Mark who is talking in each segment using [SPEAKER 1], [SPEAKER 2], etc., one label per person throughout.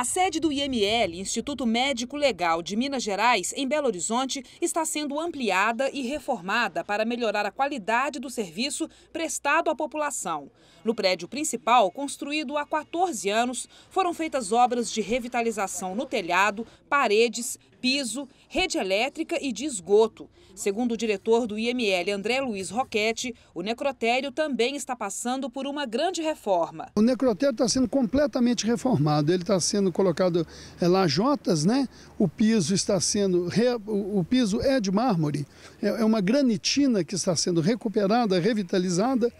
[SPEAKER 1] A sede do IML, Instituto Médico Legal de Minas Gerais, em Belo Horizonte, está sendo ampliada e reformada para melhorar a qualidade do serviço prestado à população. No prédio principal, construído há 14 anos, foram feitas obras de revitalização no telhado, paredes, piso, rede elétrica e de esgoto. Segundo o diretor do IML, André Luiz Roquete, o necrotério também está passando por uma grande reforma.
[SPEAKER 2] O necrotério está sendo completamente reformado. Ele está sendo sendo colocado é, lajotas, né? O piso está sendo re... o piso é de mármore, é, é uma granitina que está sendo recuperada, revitalizada.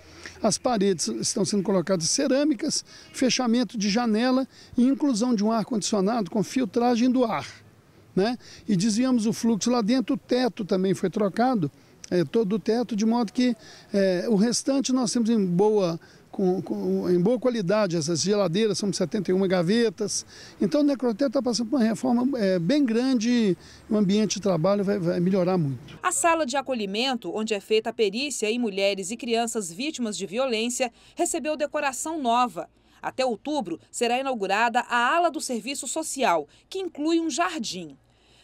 [SPEAKER 2] As paredes estão sendo colocadas cerâmicas, fechamento de janela e inclusão de um ar condicionado com filtragem do ar, né? E desviamos o fluxo lá dentro. O teto também foi trocado. É, todo o teto, de modo que é, o restante nós temos em boa com, com, em boa qualidade. Essas geladeiras são de 71 gavetas. Então, o Necrotel está passando por uma reforma é, bem grande. O ambiente de trabalho vai, vai melhorar muito.
[SPEAKER 1] A sala de acolhimento, onde é feita a perícia em mulheres e crianças vítimas de violência, recebeu decoração nova. Até outubro, será inaugurada a ala do serviço social, que inclui um jardim.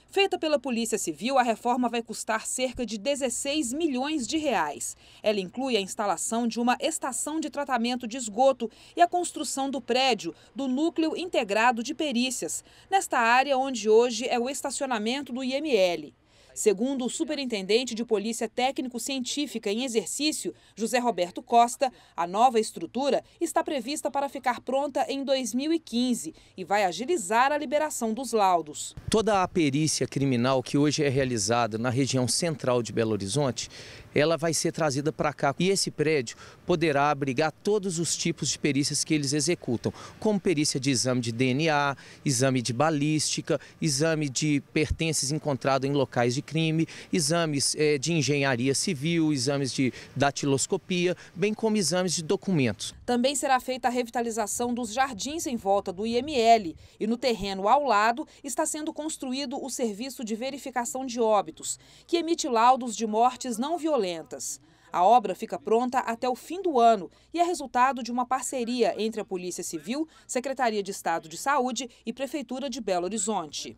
[SPEAKER 1] Feita pela Polícia Civil, a reforma vai custar cerca de 16 milhões de reais. Ela inclui a instalação de uma estação de tratamento de esgoto e a construção do prédio do Núcleo Integrado de Perícias, nesta área onde hoje é o estacionamento do IML. Segundo o superintendente de Polícia Técnico-Científica em Exercício, José Roberto Costa, a nova estrutura está prevista para ficar pronta em 2015 e vai agilizar a liberação dos laudos.
[SPEAKER 3] Toda a perícia criminal que hoje é realizada na região central de Belo Horizonte, ela vai ser trazida para cá. E esse prédio poderá abrigar todos os tipos de perícias que eles executam, como perícia de exame de DNA, exame de balística, exame de pertences encontrado em locais de crime, exames é, de engenharia civil, exames de datiloscopia, bem como exames de documentos.
[SPEAKER 1] Também será feita a revitalização dos jardins em volta do IML e no terreno ao lado está sendo construído o serviço de verificação de óbitos, que emite laudos de mortes não violentas. A obra fica pronta até o fim do ano e é resultado de uma parceria entre a Polícia Civil, Secretaria de Estado de Saúde e Prefeitura de Belo Horizonte.